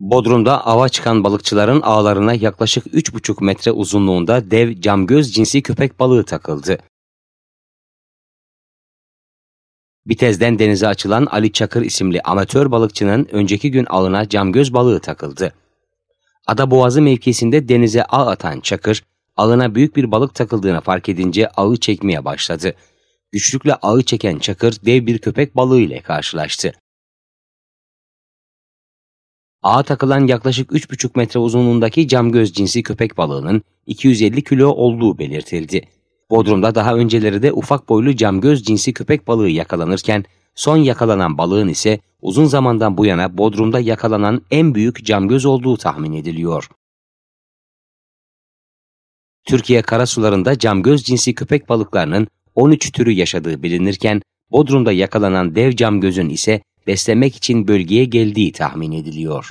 Bodrum'da ava çıkan balıkçıların ağlarına yaklaşık 3,5 metre uzunluğunda dev camgöz cinsi köpek balığı takıldı. Bitez'den denize açılan Ali Çakır isimli amatör balıkçının önceki gün alına camgöz balığı takıldı. Ada Boğazı mevkisinde denize ağ atan Çakır, alına büyük bir balık takıldığını fark edince ağı çekmeye başladı. Güçlükle ağı çeken Çakır dev bir köpek balığı ile karşılaştı ağa takılan yaklaşık 3,5 metre uzunluğundaki göz cinsi köpek balığının 250 kilo olduğu belirtildi. Bodrum'da daha önceleri de ufak boylu cam göz cinsi köpek balığı yakalanırken son yakalanan balığın ise uzun zamandan bu yana Bodrum'da yakalanan en büyük cam göz olduğu tahmin ediliyor. Türkiye karasularında cam göz cinsi köpek balıklarının 13 türü yaşadığı bilinirken Bodrum'da yakalanan dev cam gözün ise beslemek için bölgeye geldiği tahmin ediliyor.